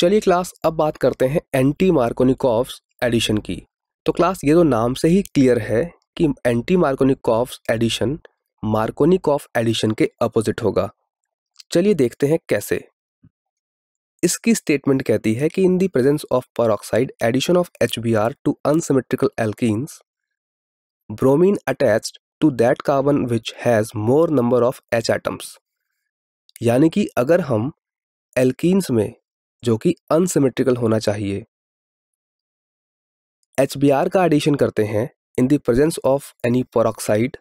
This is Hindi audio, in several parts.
चलिए क्लास अब बात करते हैं एंटी मार्कोनिकॉफ्स एडिशन की तो क्लास ये तो नाम से ही क्लियर है कि anti Markovnikov's addition Markovnikov addition के अपोजिट होगा चलिए देखते हैं कैसे इसकी स्टेटमेंट कहती है कि in the presence of peroxide addition of H B R two unsymmetrical एल्किस bromine attach to that carbon which has more number of H atoms यानी कि अगर हम एल्किस में जो कि अनसिमेट्रिकल होना चाहिए एच का एडिशन करते हैं in the presence of any peroxide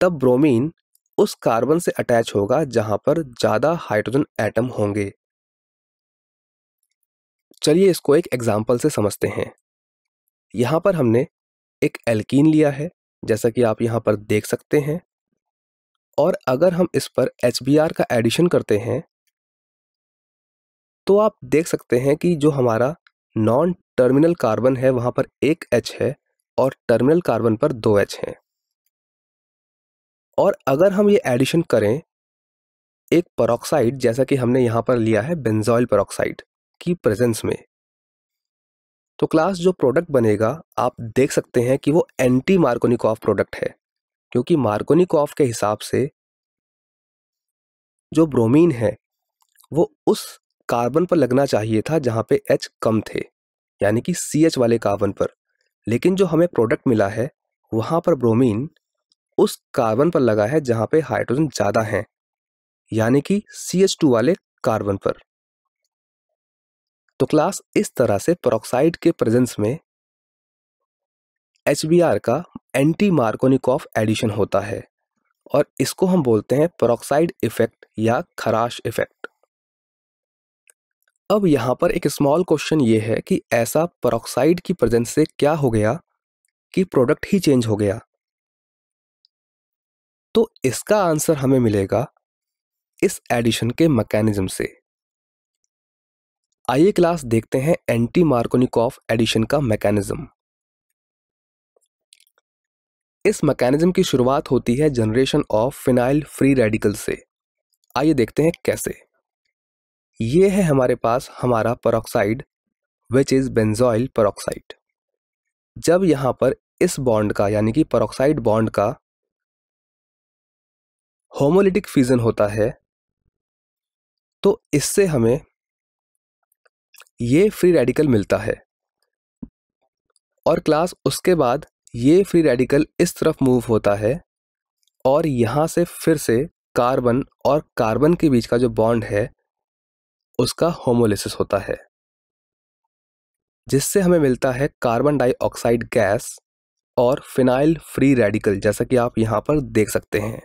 तब ब्रोमीन उस कार्बन से अटैच होगा जहां पर ज़्यादा हाइड्रोजन एटम होंगे चलिए इसको एक एग्जाम्पल से समझते हैं यहां पर हमने एक एल्कीन लिया है जैसा कि आप यहां पर देख सकते हैं और अगर हम इस पर एच का एडिशन करते हैं तो आप देख सकते हैं कि जो हमारा नॉन टर्मिनल कार्बन है वहाँ पर एक एच है और टर्मिनल कार्बन पर दो एच हैं और अगर हम ये एडिशन करें एक परोक्साइड जैसा कि हमने यहाँ पर लिया है बेंजॉइल परोक्साइड की प्रेजेंस में तो क्लास जो प्रोडक्ट बनेगा आप देख सकते हैं कि वो एंटी मार्कोनिकॉफ प्रोडक्ट है क्योंकि मार्कोनिकॉफ के हिसाब से जो ब्रोमीन है वो उस कार्बन पर लगना चाहिए था जहाँ पे एच कम थे यानी कि सी एच वाले कार्बन पर लेकिन जो हमें प्रोडक्ट मिला है वहाँ पर ब्रोमीन उस कार्बन पर लगा है जहाँ पे हाइड्रोजन ज़्यादा हैं यानी कि सी एच टू वाले कार्बन पर तो क्लास इस तरह से परोक्साइड के प्रेजेंस में एच बी आर का एंटी मार्कोनिकॉफ एडिशन होता है और इसको हम बोलते हैं परोक्साइड इफेक्ट या खराश इफेक्ट अब यहाँ पर एक स्मॉल क्वेश्चन ये है कि ऐसा परोक्साइड की प्रेजेंस से क्या हो गया कि प्रोडक्ट ही चेंज हो गया तो इसका आंसर हमें मिलेगा इस एडिशन के मैकेनिज्म से आइए क्लास देखते हैं एंटी मार्कोनिकॉफ एडिशन का मैकेनिज्म इस मैकेनिज्म की शुरुआत होती है generation of phenyl free radical से आइए देखते हैं कैसे ये है हमारे पास हमारा peroxide which is benzoyl peroxide जब यहाँ पर इस बॉन्ड का यानी कि परोक्साइड बॉन्ड का होमोलिटिक फ्यूज़न होता है तो इससे हमें ये फ्री रेडिकल मिलता है और क्लास उसके बाद ये फ्री रेडिकल इस तरफ मूव होता है और यहाँ से फिर से कार्बन और कार्बन के बीच का जो बॉन्ड है उसका होमोलिसिस होता है जिससे हमें मिलता है कार्बन डाइऑक्साइड गैस और फिनाइल फ्री रेडिकल जैसा कि आप यहां पर देख सकते हैं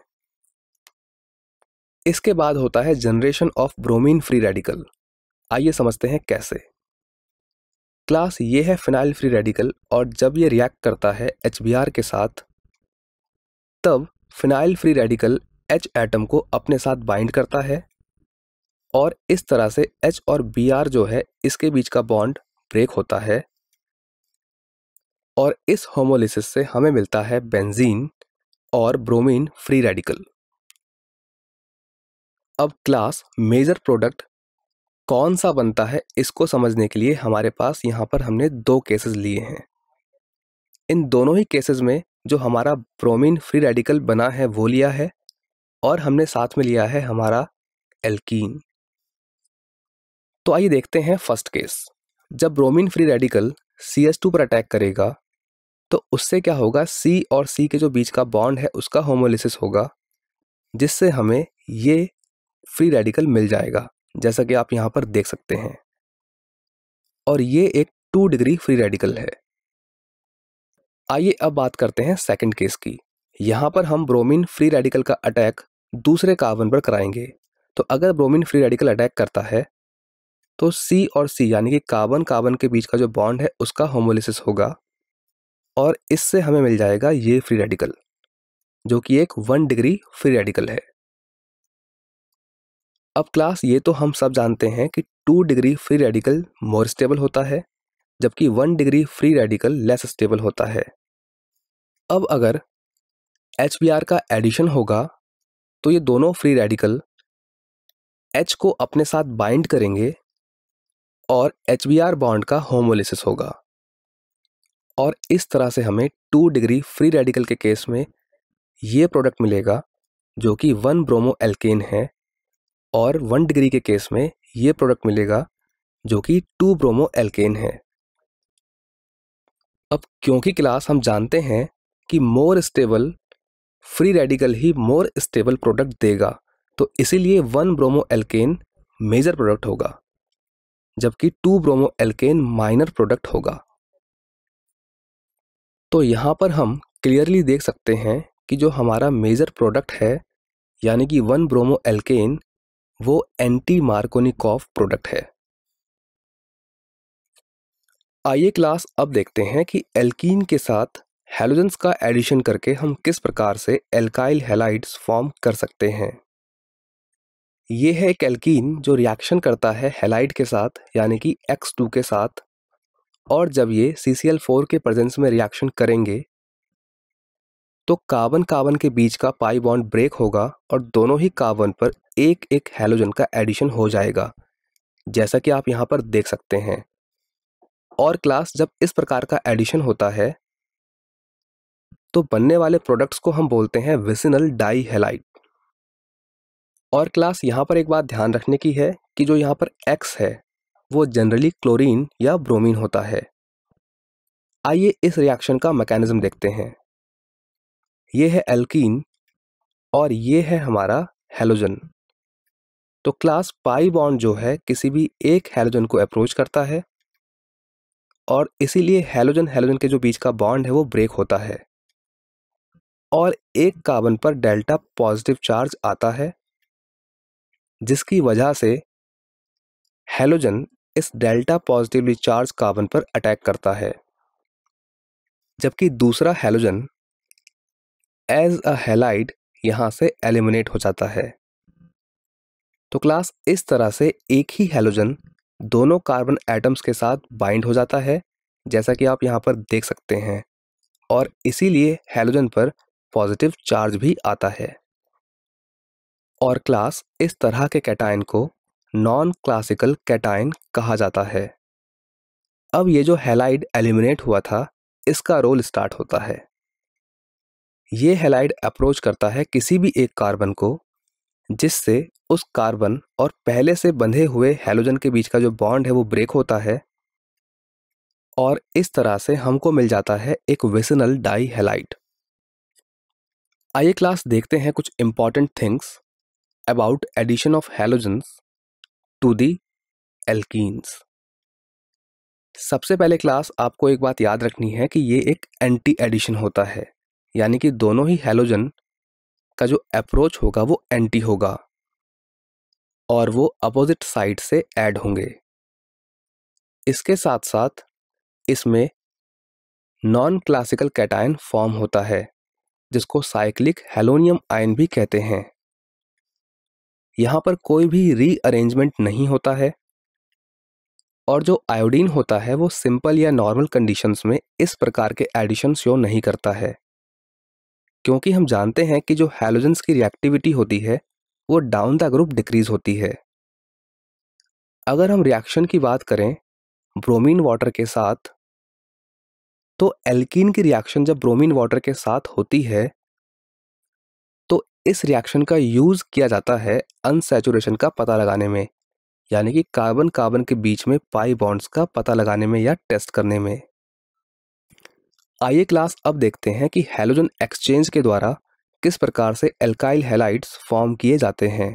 इसके बाद होता है generation of bromine free radical आइए समझते हैं कैसे क्लास ये है फिनाइल फ्री रेडिकल और जब ये रिएक्ट करता है एच के साथ तब phenyl free radical H atom को अपने साथ बाइंड करता है और इस तरह से एच और बी आर जो है इसके बीच का बॉन्ड ब्रेक होता है और इस होमोलिसिस से हमें मिलता है बेंजीन और ब्रोमीन फ्री रेडिकल अब क्लास मेजर प्रोडक्ट कौन सा बनता है इसको समझने के लिए हमारे पास यहाँ पर हमने दो केसेस लिए हैं इन दोनों ही केसेस में जो हमारा ब्रोमीन फ्री रेडिकल बना है वो लिया है और हमने साथ में लिया है हमारा एल्कीन तो आइए देखते हैं फर्स्ट केस जब bromine free radical C S two पर अटैक करेगा तो उससे क्या होगा सी और सी के जो बीच का बॉन्ड है उसका होमोलिसिस होगा जिससे हमें ये फ्री रेडिकल मिल जाएगा जैसा कि आप यहाँ पर देख सकते हैं और ये एक टू डिग्री फ्री रेडिकल है आइए अब बात करते हैं सेकंड केस की यहाँ पर हम ब्रोमीन फ्री रेडिकल का अटैक दूसरे कार्बन पर कराएंगे तो अगर ब्रोमीन फ्री रेडिकल अटैक करता है तो सी और सी यानी कि कार्बन कार्बन के बीच का जो बॉन्ड है उसका होमोलिसिस होगा और इससे हमें मिल जाएगा ये फ्री रेडिकल जो कि एक वन डिग्री फ्री रेडिकल है अब क्लास ये तो हम सब जानते हैं कि two degree free radical more stable होता है जबकि one degree free radical less stable होता है अब अगर एच का एडिशन होगा तो ये दोनों फ्री रेडिकल एच को अपने साथ बाइंड करेंगे और एच बॉन्ड का होमोलिसिस होगा और इस तरह से हमें टू डिग्री फ्री रेडिकल के केस में ये प्रोडक्ट मिलेगा जो कि वन ब्रोमो एल्केन है और वन डिग्री के केस में ये प्रोडक्ट मिलेगा जो कि टू ब्रोमो एल्केन है अब क्योंकि क्लास हम जानते हैं कि मोर स्टेबल फ्री रेडिकल ही मोर स्टेबल प्रोडक्ट देगा तो इसीलिए one bromo alkane major product होगा जबकि two bromo alkane minor product होगा तो यहाँ पर हम क्लियरली देख सकते हैं कि जो हमारा मेजर प्रोडक्ट है यानी कि वन ब्रोमो एल्केन वो एंटी मार्कोनिकॉफ प्रोडक्ट है आइए क्लास अब देखते हैं कि एल्कीन के साथ हेलोजन्स का एडिशन करके हम किस प्रकार से एल्काइल हेलाइड्स फॉर्म कर सकते हैं ये है एक एल्कीन जो रिएक्शन करता है हेलाइड के साथ यानी कि X2 के साथ और जब ये सी फोर के प्रेजेंस में रिएक्शन करेंगे तो कार्बन कार्बन के बीच का पाई बॉन्ड ब्रेक होगा और दोनों ही कार्बन पर एक एक हेलोजन का एडिशन हो जाएगा जैसा कि आप यहाँ पर देख सकते हैं और क्लास जब इस प्रकार का एडिशन होता है तो बनने वाले प्रोडक्ट्स को हम बोलते हैं विसिनल डाई हेलाइट और क्लास यहाँ पर एक बात ध्यान रखने की है कि जो यहाँ पर एक्स है वो जनरली क्लोरीन या ब्रोमीन होता है आइए इस रिएक्शन का मैकेनिज्म देखते हैं ये है एल्कीन और ये है हमारा हेलोजन तो क्लास पाई बॉन्ड जो है किसी भी एक हेलोजन को अप्रोच करता है और इसीलिए हेलोजन हेलोजन के जो बीच का बॉन्ड है वो ब्रेक होता है और एक कार्बन पर डेल्टा पॉजिटिव चार्ज आता है जिसकी वजह से हेलोजन इस डेल्टा पॉजिटिवली चार्ज कार्बन पर अटैक करता है जबकि दूसरा हेलोजन एज अ हेलाइड यहां से एलिमिनेट हो जाता है तो क्लास इस तरह से एक ही हेलोजन दोनों कार्बन एटम्स के साथ बाइंड हो जाता है जैसा कि आप यहाँ पर देख सकते हैं और इसीलिए हेलोजन पर पॉजिटिव चार्ज भी आता है और क्लास इस तरह के कैटाइन को नॉन क्लासिकल कैटाइन कहा जाता है अब ये जो हेलाइड एलिमिनेट हुआ था इसका रोल स्टार्ट होता है ये हेलाइड अप्रोच करता है किसी भी एक कार्बन को जिससे उस कार्बन और पहले से बंधे हुए हेलोजन के बीच का जो बॉन्ड है वो ब्रेक होता है और इस तरह से हमको मिल जाता है एक वेसनल डाई हेलाइट आइए क्लास देखते हैं कुछ important things about addition of halogens to the alkenes सबसे पहले क्लास आपको एक बात याद रखनी है कि ये एक एंटी एडिशन होता है यानी कि दोनों ही हेलोजन का जो अप्रोच होगा वो एंटी होगा और वो अपोजिट साइड से ऐड होंगे इसके साथ साथ इसमें नॉन क्लासिकल कैटायन फॉर्म होता है जिसको साइक्लिक हेलोनियम आयन भी कहते हैं यहाँ पर कोई भी रीअरेंजमेंट नहीं होता है और जो आयोडीन होता है वो सिंपल या नॉर्मल कंडीशंस में इस प्रकार के एडिशन शो नहीं करता है क्योंकि हम जानते हैं कि जो हेलोजेंस की रिएक्टिविटी होती है वो डाउन द ग्रुप डिक्रीज होती है अगर हम रिएक्शन की बात करें ब्रोमीन वाटर के साथ तो एल्कीन की रिएक्शन जब ब्रोमीन वाटर के साथ होती है इस रिएक्शन का यूज़ किया जाता है अनसेचुरेशन का पता लगाने में यानी कि कार्बन कार्बन के बीच में पाई बॉन्ड्स का पता लगाने में या टेस्ट करने में आइए क्लास अब देखते हैं कि हेलोजन एक्सचेंज के द्वारा किस प्रकार से एल्काइल हेलाइट्स फॉर्म किए जाते हैं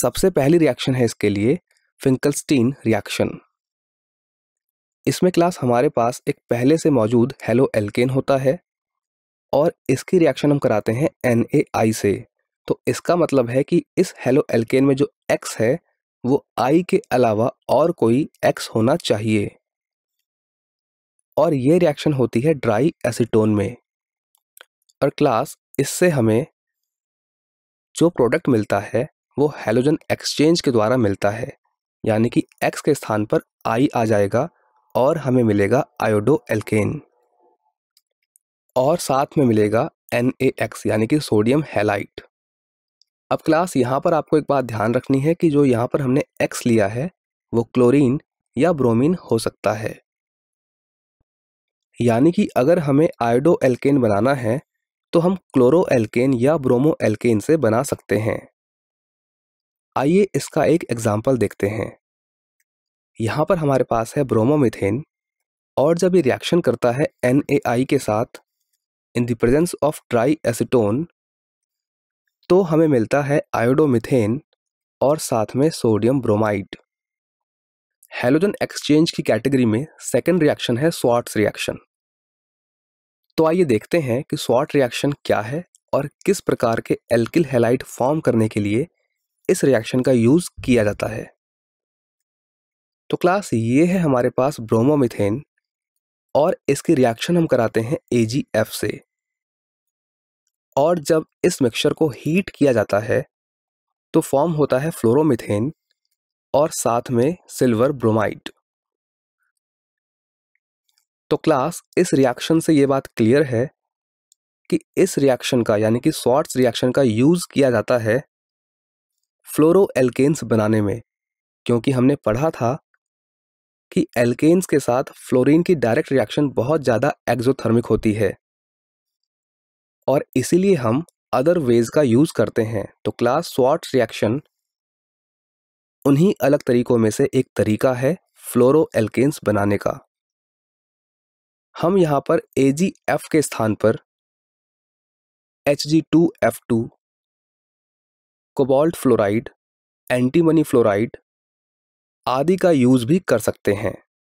सबसे पहली रिएक्शन है इसके लिए फिंकलस्टीन रिएक्शन इसमें क्लास हमारे पास एक पहले से मौजूद हेलो एल्केन होता है और इसकी रिएक्शन हम कराते हैं एन से तो इसका मतलब है कि इस हेलो एल्केन में जो एक्स है वो आई के अलावा और कोई एक्स होना चाहिए और ये रिएक्शन होती है ड्राई एसीटोन में और क्लास इससे हमें जो प्रोडक्ट मिलता है वो हेलोजन एक्सचेंज के द्वारा मिलता है यानी कि एक्स के स्थान पर आई आ जाएगा और हमें मिलेगा आयोडो एल्केन और साथ में मिलेगा एन यानी कि सोडियम हेलाइट अब क्लास यहाँ पर आपको एक बात ध्यान रखनी है कि जो यहाँ पर हमने एक्स लिया है वो क्लोरीन या ब्रोमीन हो सकता है यानी कि अगर हमें आयोडो एल्केन बनाना है तो हम क्लोरो एल्केन या ब्रोमो एल्केन से बना सकते हैं आइए इसका एक एग्जाम्पल देखते हैं यहाँ पर हमारे पास है ब्रोमोमिथेन और जब ये रिएक्शन करता है एन के साथ in the presence of dry acetone तो हमें मिलता है आयोडोमिथेन और साथ में सोडियम ब्रोमाइड हेलोजन एक्सचेंज की कैटेगरी में सेकेंड रिएक्शन है स्वाट्स रिएक्शन तो आइए देखते हैं कि स्वाट रिएक्शन क्या है और किस प्रकार के एल्किल हेलाइट फॉर्म करने के लिए इस रिएक्शन का यूज़ किया जाता है तो क्लास ये है हमारे पास ब्रोमोमिथेन और इसकी रिएक्शन हम कराते हैं ए से और जब इस मिक्सचर को हीट किया जाता है तो फॉर्म होता है फ्लोरोमिथेन और साथ में सिल्वर ब्रोमाइड तो क्लास इस रिएक्शन से ये बात क्लियर है कि इस रिएक्शन का यानी कि सॉर्ट्स रिएक्शन का यूज़ किया जाता है फ्लोरो एल्केन्स बनाने में क्योंकि हमने पढ़ा था कि एल्केन्स के साथ फ्लोरीन की डायरेक्ट रिएक्शन बहुत ज़्यादा एक्जोथर्मिक होती है और इसीलिए हम अदर वेज का यूज़ करते हैं तो क्लास स्वाट रिएक्शन उन्हीं अलग तरीकों में से एक तरीका है फ्लोरो एल्केन्स बनाने का हम यहाँ पर ए के स्थान पर H G two F two cobalt fluoride antimony fluoride आदि का यूज़ भी कर सकते हैं